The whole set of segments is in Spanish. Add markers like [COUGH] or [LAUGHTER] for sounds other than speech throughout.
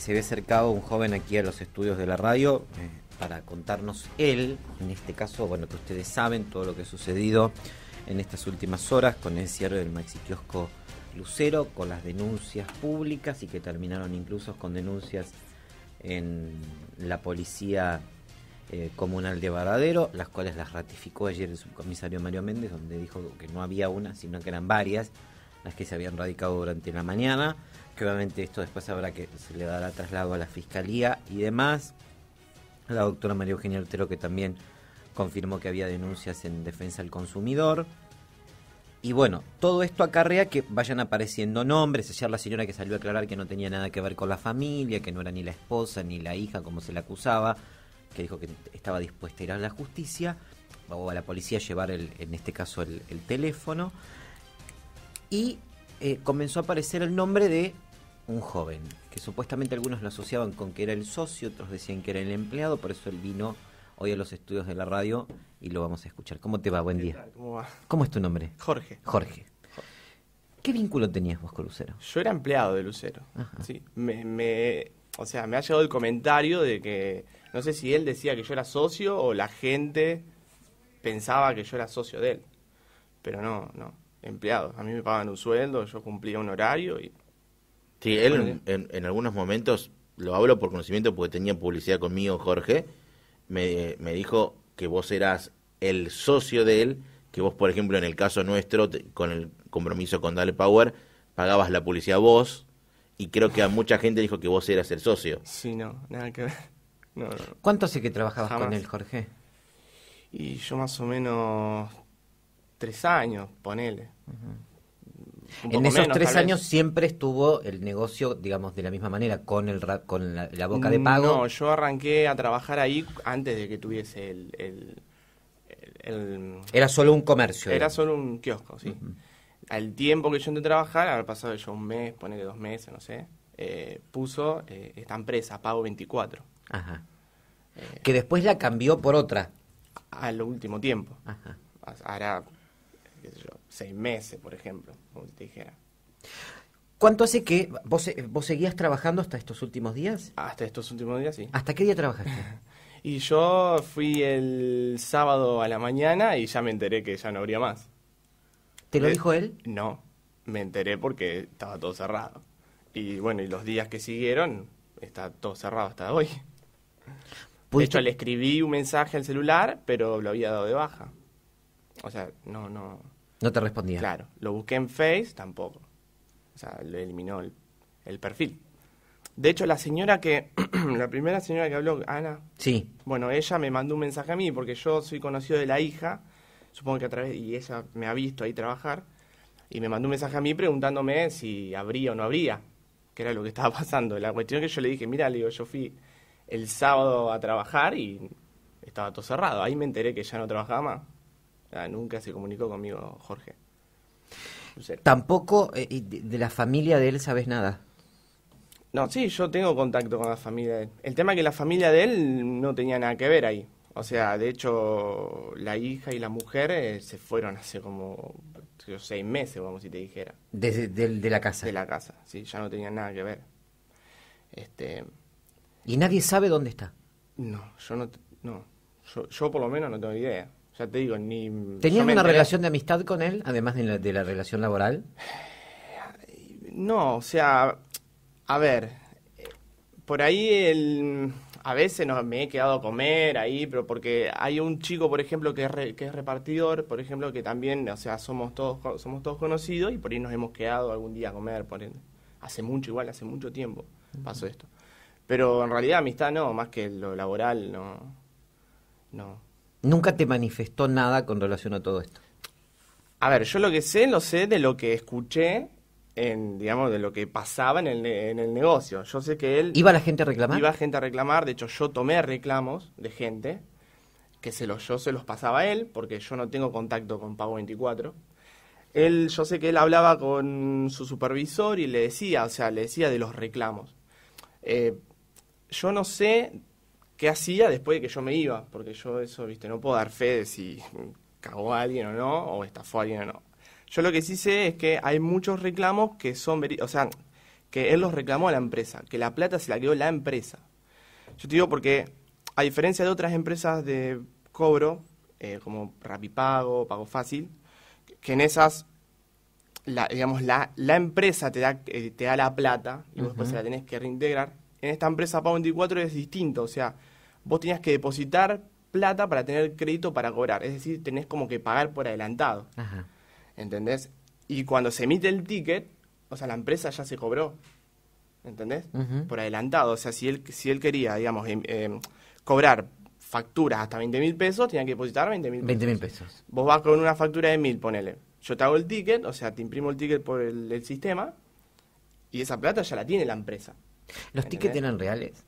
se había acercado un joven aquí a los estudios de la radio eh, para contarnos él, en este caso, bueno, que ustedes saben todo lo que ha sucedido en estas últimas horas con el cierre del maxi kiosco Lucero, con las denuncias públicas y que terminaron incluso con denuncias en la policía eh, comunal de Varadero, las cuales las ratificó ayer el subcomisario Mario Méndez, donde dijo que no había una, sino que eran varias las que se habían radicado durante la mañana obviamente esto después habrá que se le dará traslado a la fiscalía y demás. La doctora María Eugenia Altero que también confirmó que había denuncias en defensa del consumidor. Y bueno, todo esto acarrea que vayan apareciendo nombres. Ayer la señora que salió a aclarar que no tenía nada que ver con la familia, que no era ni la esposa ni la hija como se la acusaba, que dijo que estaba dispuesta a ir a la justicia o a la policía a llevar, en este caso, el, teléfono. Y eh, comenzó a aparecer el nombre de un joven, que supuestamente algunos lo asociaban con que era el socio, otros decían que era el empleado, por eso él vino hoy a los estudios de la radio y lo vamos a escuchar. ¿Cómo te va? Buen día. ¿Cómo es tu nombre? Jorge. Jorge. ¿Qué vínculo tenías vos con Lucero? Yo era empleado de Lucero. Sí, me, me, o sea, me ha llegado el comentario de que no sé si él decía que yo era socio o la gente pensaba que yo era socio de él. Pero no, no, empleado. A mí me pagaban un sueldo, yo cumplía un horario y Sí, él en, algunos momentos, lo hablo por conocimiento porque tenía publicidad conmigo, Jorge, me, dijo que vos eras el socio de él, que vos, por ejemplo, en el caso nuestro, con el compromiso con Dale Power, pagabas la publicidad vos, y creo que a mucha gente dijo que vos eras el socio. Sí, no, nada que ver. [LAUGHS] ¿Cuánto hace que trabajabas con él, Jorge? Y yo más o menos tres años, ponele en esos tres años siempre estuvo el negocio, digamos, de la misma manera, con el con la, boca de mm, pago. No, yo arranqué a trabajar ahí antes de que tuviese el... era solo un comercio. Era solo un kiosco, sí. Al tiempo que yo entré a trabajar, al pasado yo un mes, ponele dos meses, no sé, eh, puso eh, esta empresa, Pago 24. Ajá. Eh, que después la cambió por otra. Al último tiempo. Ajá. Ahora qué sé seis meses, por ejemplo, como te dijera. ¿Cuánto hace que vos, eh, vos seguías trabajando hasta estos últimos días? Hasta estos últimos días, sí. ¿Hasta qué día trabajaste? [LAUGHS] y yo fui el sábado a la mañana y ya me enteré que ya no habría más. ¿Te lo eh, dijo él? No, me enteré porque estaba todo cerrado. Y bueno, y los días que siguieron, está todo cerrado hasta hoy. De hecho, le escribí un mensaje al celular, pero lo había dado de baja. O sea, no, no, no te respondía. Claro, lo busqué en Face, tampoco. O sea, lo eliminó el, perfil. De hecho, la señora que, [CLEARS THROAT] la primera señora que habló, Ana. Sí. Bueno, ella me mandó un mensaje a mí porque yo soy conocido de la hija, supongo que a través, y ella me ha visto ahí trabajar, y me mandó un mensaje a mí preguntándome si habría o no habría, qué era lo que estaba [LAUGHS] pasando. La cuestión que yo le dije, mira, le digo, yo fui el sábado a trabajar y estaba todo cerrado. Ahí me enteré que ya no trabajaba más. Ah, nunca se comunicó conmigo Jorge. Tampoco eh, de la familia de él sabes nada. No, sí, yo tengo contacto con la familia de él. El tema es que la familia de él no tenía nada que ver ahí. O sea, de hecho, la hija y la mujer eh, se fueron hace como seis meses, vamos, si te dijera. Desde de, la casa. De la casa, sí, ya no tenían nada que ver. Este. ¿Y nadie sabe dónde está? No, yo no, yo, yo por lo menos no tengo idea ya te digo, ni... ¿Tenían una relación de amistad con él, además de la, relación laboral? No, o sea, a ver, por ahí el a veces me he quedado a comer ahí, pero porque hay un chico, por ejemplo, que es, que es repartidor, por ejemplo, que también, o sea, somos todos, somos todos conocidos y por ahí nos hemos quedado algún día a comer, por ahí. Hace mucho, igual, hace mucho tiempo pasó esto. Pero en realidad amistad no, más que lo laboral, no. No nunca te manifestó nada con relación a todo esto. A ver, yo lo que sé, lo sé de lo que escuché, en, digamos, de lo que pasaba en el, negocio. Yo sé que él... ¿Iba la gente a reclamar? Iba gente a reclamar, de hecho yo tomé reclamos de gente, que se los, yo se los pasaba a él, porque yo no tengo contacto con Pago 24. Él, yo sé que él hablaba con su supervisor y le decía, o sea, le decía de los reclamos. Eh, yo no sé qué hacía después de que yo me iba, porque yo eso, viste, no puedo dar fe de si cagó a alguien o no, o estafó a alguien o no. Yo lo que sí sé es que hay muchos reclamos que son, o sea, que él los reclamó a la empresa, que la plata se la quedó la empresa. Yo te digo porque, a diferencia de otras empresas de cobro, eh, como Rapipago, Pago Fácil, que en esas, la, digamos, la, la empresa te da, eh, te da la plata y vos después se la tenés que reintegrar. En esta empresa Pago 24 es distinto, o sea, vos tenías que depositar plata para tener crédito para cobrar. Es decir, tenés como que pagar por adelantado. Ajá. ¿Entendés? Y cuando se emite el ticket, o sea, la empresa ya se cobró. ¿Entendés? Por adelantado. O sea, si él, si él quería, digamos, em, em, cobrar facturas hasta 20 mil pesos, tenía que depositar 20 mil pesos. 20 mil pesos. Vos vas con una factura de mil, ponele. Yo te hago el ticket, o sea, te imprimo el ticket por el, sistema y esa plata ya la tiene la empresa. ¿Los tickets eran reales?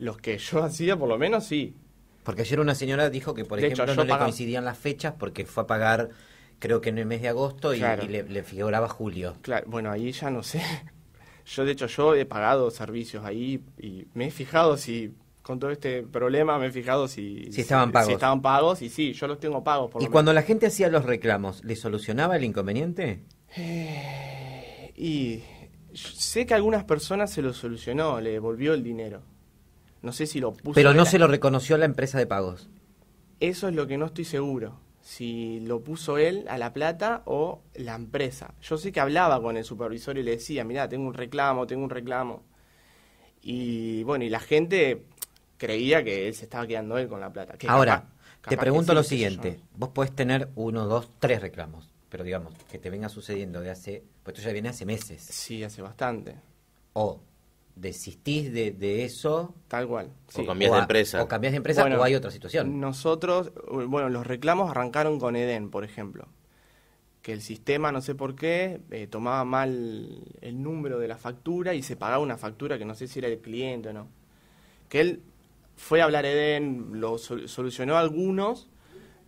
Los que yo hacía, por lo menos, sí. Porque ayer una señora dijo que, por ejemplo, no le coincidían las fechas porque fue a pagar, creo que en el mes de agosto, y, le, figuraba julio. Claro, bueno, ahí ya no sé. [LAUGHS] Yo, de hecho, yo he pagado servicios ahí y me he fijado si, con todo este problema, me he fijado si... Si estaban pagos. Si estaban pagos, y sí, yo los tengo pagos. Por ¿Y cuando la gente hacía los reclamos, ¿le solucionaba el inconveniente? Eh, y sé que algunas personas se lo solucionó, le devolvió el dinero. No sé si lo puso. Pero no se lo reconoció la empresa de pagos. Eso es lo que no estoy seguro. Si lo puso él a la plata o la empresa. Yo sé que hablaba con el supervisor y le decía, mirá, tengo un reclamo, tengo un reclamo. Y bueno, y la gente creía que él se estaba quedando él con la plata. Ahora, te pregunto lo siguiente. Vos podés tener uno, dos, tres reclamos. Pero digamos, que te venga sucediendo de hace... Pues esto ya viene hace meses. Sí, hace bastante. O desistís de, eso. Tal cual. O cambias de empresa. O cambias de empresa o hay otra situación. Nosotros, eh, bueno, los reclamos arrancaron con Eden, por ejemplo. Que el sistema, no sé por qué, eh, tomaba mal el número de la factura y se pagaba una factura que no sé si era el cliente o no. Que él fue a hablar Eden, lo solucionó algunos,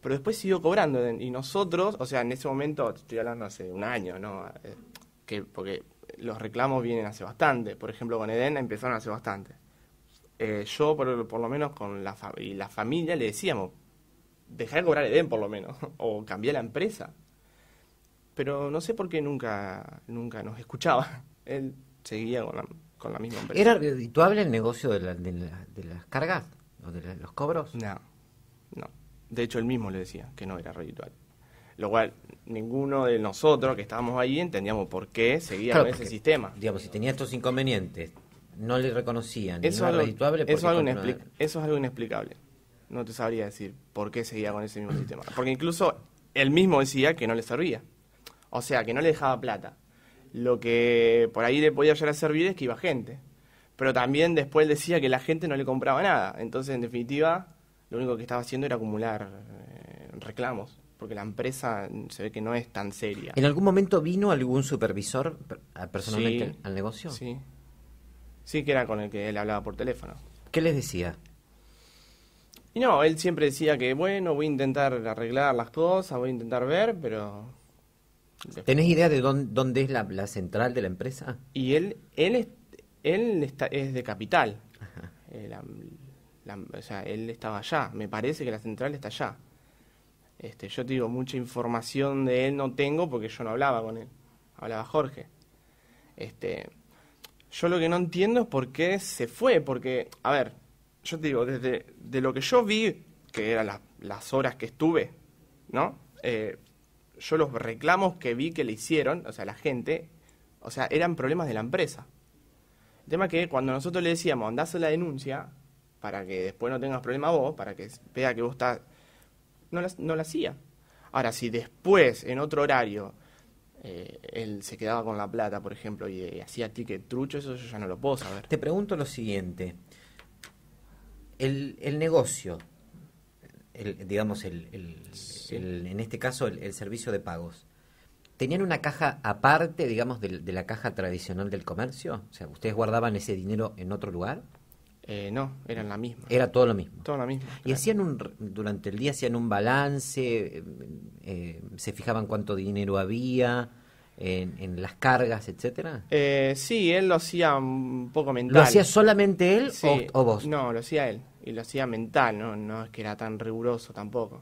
pero después siguió cobrando Eden. Y nosotros, o sea, en ese momento, estoy hablando hace un año, ¿no? Eh, que, porque los reclamos vienen hace bastante. Por ejemplo, con Eden empezaron hace bastante. Eh, yo, por, lo menos, con la, y la familia le decíamos, dejar de cobrar Eden por lo menos, [LAUGHS] o cambiar la empresa. Pero no sé por qué nunca, nunca nos escuchaba. [LAUGHS] Él seguía con la, misma empresa. ¿Era redituable el negocio de, la, de las cargas o de los cobros? No, no. De hecho, él mismo le decía que no era redituable lo cual ninguno de nosotros que estábamos ahí entendíamos por qué seguía con ese sistema. Digamos, si tenía estos inconvenientes, no le reconocían, eso, eso, eso es algo inexplicable. No te sabría decir por qué seguía con ese mismo sistema. Porque incluso él mismo decía que no le servía. O sea, que no le dejaba plata. Lo que por ahí le podía llegar a servir es que iba gente. Pero también después decía que la gente no le compraba nada. Entonces, en definitiva, lo único que estaba haciendo era acumular eh, reclamos porque la empresa se ve que no es tan seria. ¿En algún momento vino algún supervisor personalmente al negocio? Sí. Sí, que era con el que él hablaba por teléfono. ¿Qué les decía? no, él siempre decía que, bueno, voy a intentar arreglar las cosas, voy a intentar ver, pero... ¿Tenés idea de dónde, es la, central de la empresa? Y él, él, es, él está, es de capital. Eh, o sea, él estaba allá. Me parece que la central está allá. Este, yo te digo, mucha información de él no tengo porque yo no hablaba con él, hablaba Jorge. Este, yo lo que no entiendo es por qué se fue, porque, a ver, yo te digo, desde de lo que yo vi, que eran las horas que estuve, ¿no? Eh, yo los reclamos que vi que le hicieron, o sea, la gente, o sea, eran problemas de la empresa. El tema que cuando nosotros le decíamos, andás la denuncia, para que después no tengas problema vos, para que vea que vos estás no lo hacía. Ahora, si después, en otro horario, eh, él se quedaba con la plata, por ejemplo, y, eh, hacía ticket trucho, eso yo ya no lo puedo saber. Te pregunto lo siguiente. El, el negocio, digamos, el, en este caso, el, servicio de pagos, ¿tenían una caja aparte, digamos, de, de la caja tradicional del comercio? O sea, ¿ustedes guardaban ese dinero en otro lugar? Eh, no, eran la misma. Era todo lo mismo. Todo lo mismo. Y hacían un, durante el día hacían un balance, eh, eh, se fijaban cuánto dinero había. En, las cargas, etcétera? sí, él lo hacía un poco mental. ¿Lo hacía solamente él o, vos? No, lo hacía él. Y lo hacía mental, ¿no? es que era tan riguroso tampoco.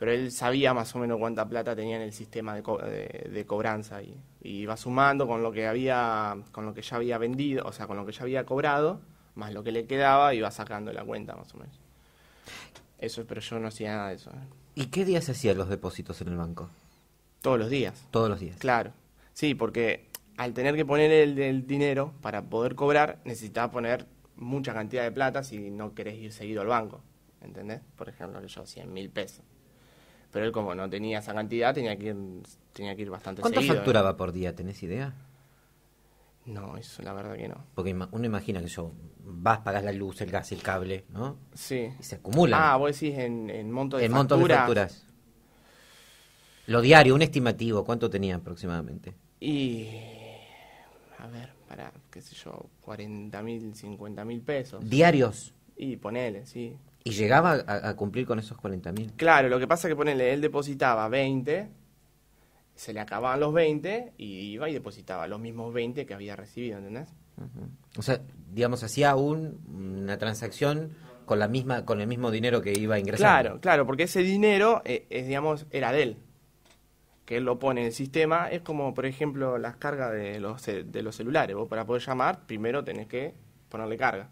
Pero él sabía más o menos cuánta plata tenía en el sistema de, cobranza y, iba sumando con lo que había, con lo que ya había vendido, o sea, con lo que ya había cobrado más lo que le quedaba, iba sacando la cuenta más o menos. Eso, pero yo no hacía nada de eso. ¿Y qué días hacías los depósitos en el banco? Todos los días. Todos los días. Claro. Sí, porque al tener que poner el, dinero para poder cobrar, necesitaba poner mucha cantidad de plata si no querés ir seguido al banco. ¿Entendés? Por ejemplo, yo hacía mil pesos. Pero él como no tenía esa cantidad, tenía que ir, tenía que ir bastante seguido. ¿Cuánto facturaba por día? ¿Tenés idea? No, eso la verdad que no. Porque uno imagina que yo vas, pagas la luz, el gas, el cable, ¿no? Sí. Y se acumula. Ah, vos decís en, en monto de facturas. En monto de facturas. Lo diario, un estimativo, ¿cuánto tenía aproximadamente? Y. A ver, para, qué sé yo, 40 mil, 50 mil pesos. ¿Diarios? Y ponele, sí. ¿Y llegaba a, a cumplir con esos 40 mil? Claro, lo que pasa es que ponele, él depositaba 20 se le acababan los 20 y iba y depositaba los mismos 20 que había recibido, ¿entendés? O sea, digamos, hacía una transacción con la misma con el mismo dinero que iba ingresar. Claro, claro, porque ese dinero eh, es digamos era de él. Que él lo pone en el sistema, es como por ejemplo las cargas de los de los celulares, vos para poder llamar primero tenés que ponerle carga.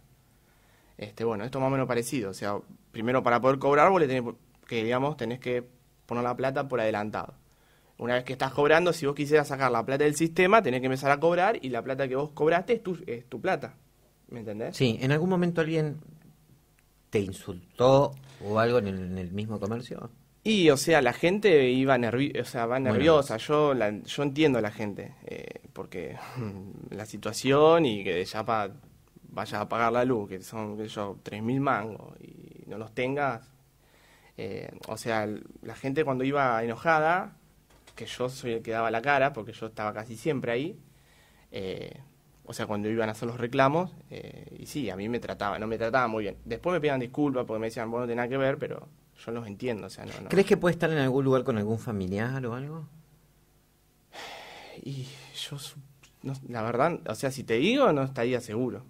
Este, bueno, esto más o menos parecido, o sea, primero para poder cobrar vos le tenés que digamos tenés que poner la plata por adelantado. Una vez que estás cobrando, si vos quisieras sacar la plata del sistema, tenés que empezar a cobrar y la plata que vos cobraste es tu, es tu plata. ¿Me entendés? Sí, en algún momento alguien te insultó o algo en el, mismo comercio. Y, o sea, la gente iba va nerviosa. Yo, yo entiendo a la gente, eh, porque [LAUGHS] la situación y que ya para vayas a pagar la luz, que son, sé yo, 3.000 mangos y no los tengas. Eh, o sea, la gente cuando iba enojada que yo soy el que daba la cara, porque yo estaba casi siempre ahí. Eh, o sea, cuando iban a hacer los reclamos, eh, y sí, a mí me trataba, no me trataba muy bien. Después me pedían disculpas porque me decían, bueno, no nada que ver, pero yo los entiendo. O sea, no, ¿Crees que puede estar en algún lugar con algún familiar o algo? Y yo, la verdad, o sea, si te digo, no estaría seguro.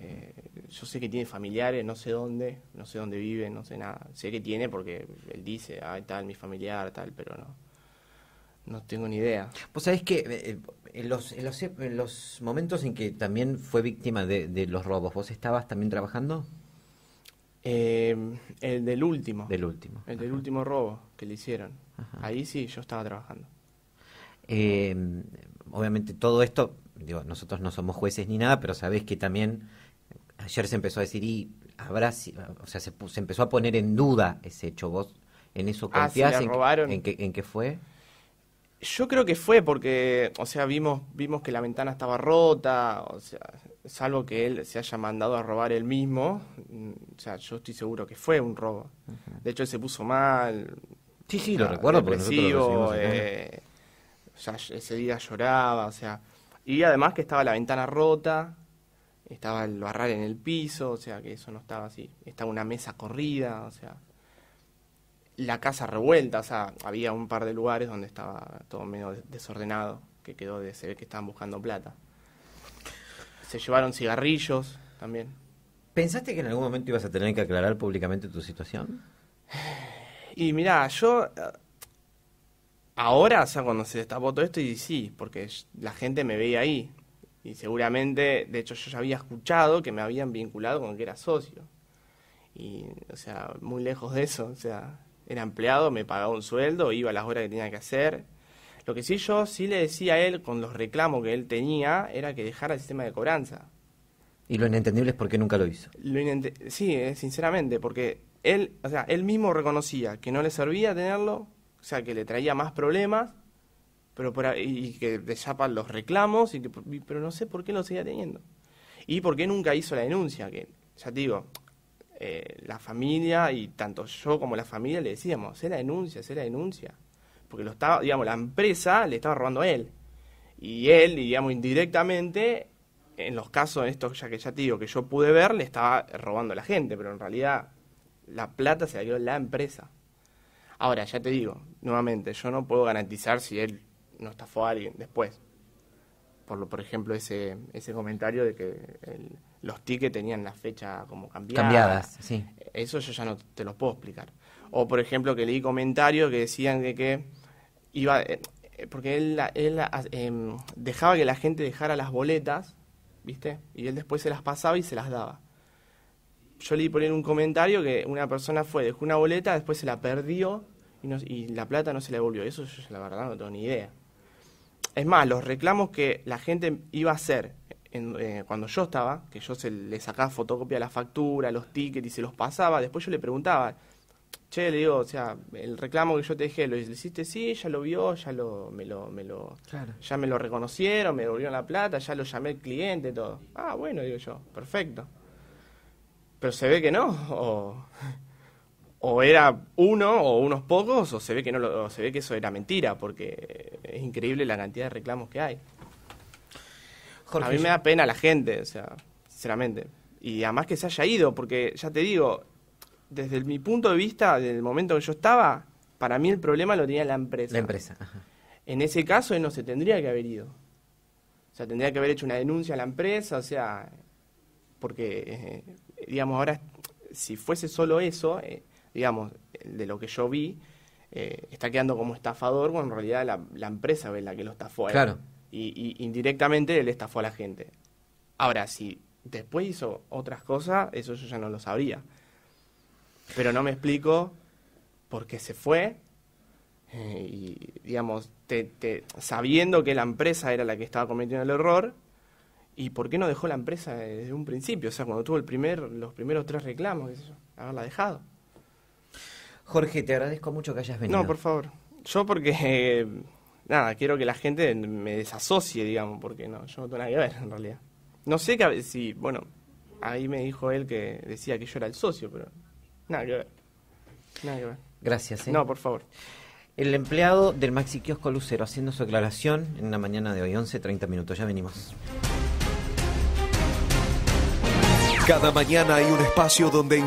Eh, yo sé que tiene familiares, no sé dónde, no sé dónde vive, no sé nada. Sé que tiene porque él dice, ah, tal, mi familiar, tal, pero no. No tengo ni idea. Pues sabés que eh, eh, en, los, momentos en que también fue víctima de, los robos, ¿vos estabas también trabajando? Em, el del último. Del último. El del último robo que le hicieron. Ahí sí, yo estaba trabajando. Em, obviamente todo esto, digo, nosotros no somos jueces ni nada, pero sabés que también ayer se empezó a decir y habrá, o sea, se, empezó a poner en duda ese hecho. ¿Vos en eso ah, confiás? robaron? En, ¿En qué fue? Yo creo que fue porque, o sea, vimos, vimos que la ventana estaba rota, o sea, salvo que él se haya mandado a robar él mismo, mm, o sea, yo estoy seguro que fue un robo. De hecho, él se puso mal. Sí, sí, lo recuerdo. Eh, o sea, ese día lloraba, o sea, y además que estaba la ventana rota, estaba el barral en el piso, o sea, que eso no estaba así. Estaba una mesa corrida, o sea la casa revuelta, o sea, había un par de lugares donde estaba todo menos desordenado, que quedó de ser que estaban buscando plata. Se llevaron cigarrillos también. ¿Pensaste que en algún momento ibas a tener que aclarar públicamente tu situación? Y mirá, yo eh, ahora, o sea, cuando se destapó todo esto, y sí, porque la gente me veía ahí. Y seguramente, de hecho, yo ya había escuchado que me habían vinculado con que era socio. Y, o sea, muy lejos de eso, o sea, era empleado, me pagaba un sueldo, iba a las horas que tenía que hacer. Lo que sí yo sí le decía a él con los reclamos que él tenía era que dejara el sistema de cobranza. Y lo inentendible es por qué nunca lo hizo. sí, eh, sinceramente, porque él, o sea, él mismo reconocía que no le servía tenerlo, o sea, que le traía más problemas, pero por, y, que desapa los reclamos, y que, pero no sé por qué lo seguía teniendo. Y por qué nunca hizo la denuncia, que ya te digo, eh, la familia y tanto yo como la familia le decíamos, se la denuncia, se la denuncia. Porque lo estaba, digamos, la empresa le estaba robando a él. Y él, digamos, indirectamente, en los casos estos, ya que ya digo, que yo pude ver, le estaba robando a la gente, pero en realidad la plata se la dio la empresa. Ahora, ya te digo, nuevamente, yo no puedo garantizar si él no estafó a alguien después. Por, lo, por ejemplo, ese, ese comentario de que el, los tickets tenían la fecha como cambiada. cambiadas. sí. Eso yo ya no te los puedo explicar. O por ejemplo que leí comentarios que decían que, que iba, eh, eh, porque él, eh, em, dejaba que la gente dejara las boletas, ¿viste? Y él después se las pasaba y se las daba. Yo leí por ahí un comentario que una persona fue, dejó una boleta, después se la perdió y, y la plata no se la devolvió. Eso yo la verdad no tengo ni idea. Es más, los reclamos que la gente iba a hacer eh, cuando yo estaba, que yo se le sacaba fotocopia a la factura, los tickets y se los pasaba, después yo le preguntaba, che, le digo, o sea, el reclamo que yo te dejé, lo hiciste, sí, ya lo vio, ya lo, me lo, me lo, ya me lo reconocieron, me devolvieron la plata, ya lo llamé el cliente, todo. Ah, bueno, digo yo, perfecto. Pero se ve que no, [LAUGHS] o, era uno o unos pocos, o se ve que no, o se ve que eso era mentira, porque es increíble la cantidad de reclamos que hay. A mí me da pena la gente, o sea, sinceramente. Y además que se haya ido, porque ya te digo, desde mi punto de vista, desde el momento que yo estaba, para mí el problema lo tenía la empresa. La empresa, ajá. En ese caso él no se tendría que haber ido. O sea, tendría que haber hecho una denuncia a la empresa, o sea, porque, eh, digamos, ahora, si fuese solo eso, eh, digamos, de lo que yo vi, eh, está quedando como estafador, cuando en realidad la, empresa es la que lo estafó. Claro y, indirectamente él estafó a la gente. Ahora, si después hizo otras cosas, eso yo ya no lo sabría. Pero no me explico por qué se fue. Eh, y, digamos, sabiendo que la empresa era la que estaba cometiendo el error, ¿y por qué no dejó la empresa desde un principio? O sea, cuando tuvo el primer, los primeros tres reclamos, qué sé yo, haberla dejado. Jorge, te agradezco mucho que hayas venido. No, por favor. Yo porque... Eh, nada, quiero que la gente me desasocie, digamos, porque no, yo no tengo nada que ver en realidad. No sé si, bueno, ahí me dijo él que decía que yo era el socio, pero nada que ver. Nada que ver. Gracias. ¿eh? No, por favor. El empleado del Maxi Kiosco Lucero haciendo su aclaración en la mañana de hoy, 11, 30 minutos. Ya venimos. Cada mañana hay un espacio donde...